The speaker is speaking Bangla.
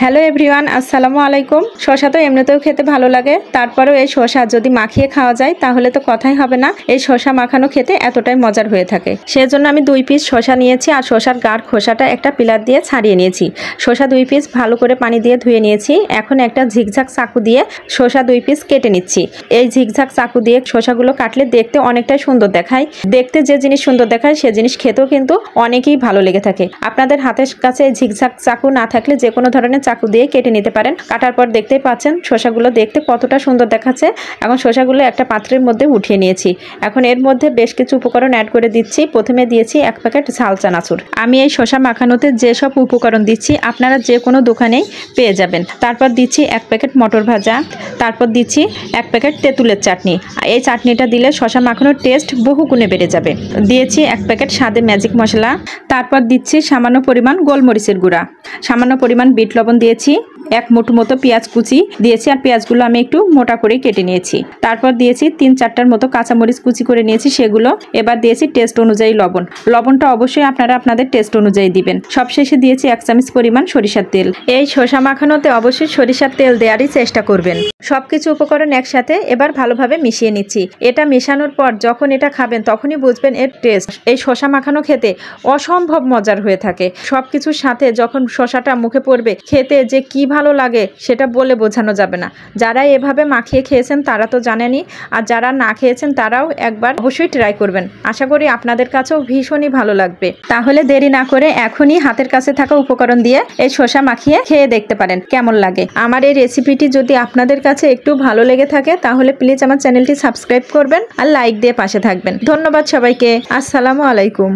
হ্যালো এভরিওয়ান আসসালামু আলাইকুম শশা তো এমনিতেও খেতে ভালো লাগে তারপরেও এই শশা যদি মাখিয়ে খাওয়া যায় তাহলে তো কথাই হবে না এই শশা মাখানো খেতে এতটাই মজার হয়ে থাকে সেজন্য আমি দুই পিস শশা নিয়েছি আর শশার গাঢ় খোসাটা একটা পিলার দিয়ে ছাড়িয়ে নিয়েছি শশা দুই পিস ভালো করে পানি দিয়ে ধুয়ে নিয়েছি এখন একটা ঝিকঝাক চাকু দিয়ে শশা দুই পিস কেটে নিচ্ছি এই ঝিকঝাক চাকু দিয়ে শশাগুলো কাটলে দেখতে অনেকটাই সুন্দর দেখায় দেখতে যে জিনিস সুন্দর দেখায় সে জিনিস খেতেও কিন্তু অনেকেই ভালো লেগে থাকে আপনাদের হাতের কাছে ঝিকঝাক চাকু না থাকলে যে কোনো ধরনের চাকু দিয়ে কেটে নিতে পারেন কাটার পর দেখতেই পাচ্ছেন শসাগুলো দেখতে কতটা সুন্দর দেখাচ্ছে এখন শসাগুলো একটা পাত্রের মধ্যে উঠিয়ে নিয়েছি এখন এর মধ্যে বেশ কিছু উপকরণ অ্যাড করে দিচ্ছি প্রথমে দিয়েছি এক প্যাকেট ঝাল চানাচুর আমি এই শসা মাখানোতে যেসব উপকরণ দিচ্ছি আপনারা যে কোনো দোকানেই পেয়ে যাবেন তারপর দিচ্ছি এক প্যাকেট মটর ভাজা তারপর দিচ্ছি এক প্যাকেট তেঁতুলের চাটনি এই চাটনিটা দিলে শসা মাখানোর টেস্ট বহু গুণে বেড়ে যাবে দিয়েছি এক প্যাকেট স্বাদে ম্যাজিক মশলা তারপর দিচ্ছি সামান্য পরিমাণ গোলমরিচের গুঁড়া সামান্য পরিমাণ বিট লবণ লবণ দিয়েছি এক মুঠো মতো পেঁয়াজ কুচি দিয়েছি আর পেঁয়াজগুলো আমি একটু মোটা করে কেটে নিয়েছি তারপর দিয়েছি তিন চারটার মতো কাঁচামরিচ কুচি করে নিয়েছি সেগুলো এবার দিয়েছি টেস্ট অনুযায়ী লবণ লবণটা অবশ্যই আপনারা আপনাদের টেস্ট অনুযায়ী দিবেন সবশেষে দিয়েছি এক চামচ পরিমাণ সরিষার তেল এই শসা মাখানোতে অবশ্যই সরিষার তেল দেওয়ারই চেষ্টা করবেন সবকিছু উপকরণ একসাথে এবার ভালোভাবে মিশিয়ে নিচ্ছি এটা মেশানোর পর যখন এটা খাবেন তখনই বুঝবেন এর টেস্ট এই শসা মাখানো খেতে অসম্ভব মজার হয়ে থাকে সব কিছুর সাথে যখন শসাটা মুখে পড়বে খেতে যে কী ভালো লাগে সেটা বলে বোঝানো যাবে না যারা এভাবে মাখিয়ে খেয়েছেন তারা তো জানেনি আর যারা না খেয়েছেন তারাও একবার অবশ্যই ট্রাই করবেন আশা করি আপনাদের কাছেও ভীষণই ভালো লাগবে তাহলে দেরি না করে এখনই হাতের কাছে থাকা উপকরণ দিয়ে এই শসা মাখিয়ে খেয়ে দেখতে পারেন কেমন লাগে আমার এই রেসিপিটি যদি আপনাদের কাছে একটু ভালো লেগে থাকে তাহলে প্লিজ আমার চ্যানেলটি সাবস্ক্রাইব করবেন আর লাইক দিয়ে পাশে থাকবেন ধন্যবাদ সবাইকে আসসালামু আলাইকুম